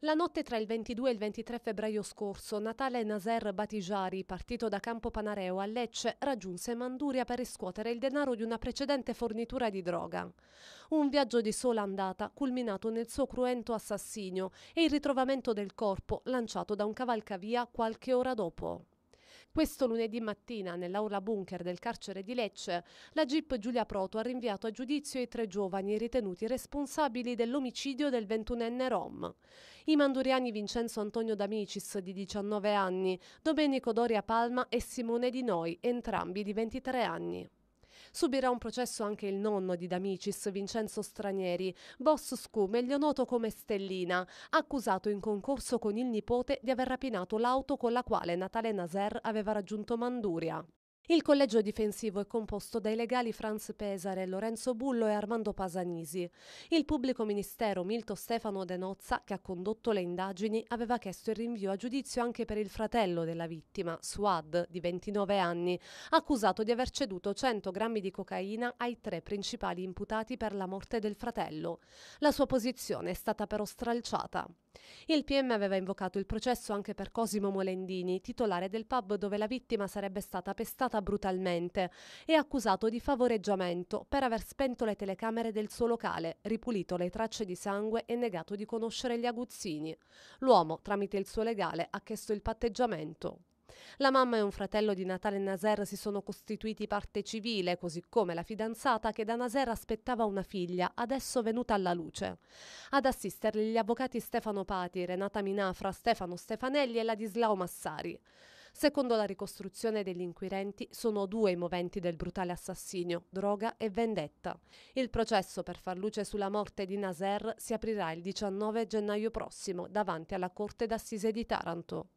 La notte tra il 22 e il 23 febbraio scorso, Natale Nazer Batijari, partito da Campo Panareo a Lecce, raggiunse Manduria per riscuotere il denaro di una precedente fornitura di droga. Un viaggio di sola andata, culminato nel suo cruento assassinio e il ritrovamento del corpo lanciato da un cavalcavia qualche ora dopo. Questo lunedì mattina, nell'aula bunker del carcere di Lecce, la GIP Giulia Proto ha rinviato a giudizio i tre giovani ritenuti responsabili dell'omicidio del 21enne Rom. I manduriani Vincenzo Antonio D'Amicis, di 19 anni, Domenico Doria Palma e Simone Di Noi, entrambi di 23 anni. Subirà un processo anche il nonno di D'Amicis, Vincenzo Stranieri, boss SCU, meglio noto come Stellina, accusato in concorso con il nipote di aver rapinato l'auto con la quale Natale Naser aveva raggiunto Manduria. Il collegio difensivo è composto dai legali Franz Pesare, Lorenzo Bullo e Armando Pasanisi. Il pubblico ministero Milto Stefano De Nozza, che ha condotto le indagini, aveva chiesto il rinvio a giudizio anche per il fratello della vittima, Suad, di 29 anni, accusato di aver ceduto 100 grammi di cocaina ai tre principali imputati per la morte del fratello. La sua posizione è stata però stralciata. Il PM aveva invocato il processo anche per Cosimo Molendini, titolare del pub dove la vittima sarebbe stata pestata brutalmente e accusato di favoreggiamento per aver spento le telecamere del suo locale, ripulito le tracce di sangue e negato di conoscere gli aguzzini. L'uomo, tramite il suo legale, ha chiesto il patteggiamento. La mamma e un fratello di Natale Naser si sono costituiti parte civile, così come la fidanzata che da Naser aspettava una figlia, adesso venuta alla luce. Ad assisterli gli avvocati Stefano Pati, Renata Minafra, Stefano Stefanelli e Ladislao Massari. Secondo la ricostruzione degli inquirenti, sono due i moventi del brutale assassinio, droga e vendetta. Il processo per far luce sulla morte di Naser si aprirà il 19 gennaio prossimo davanti alla Corte d'Assise di Taranto.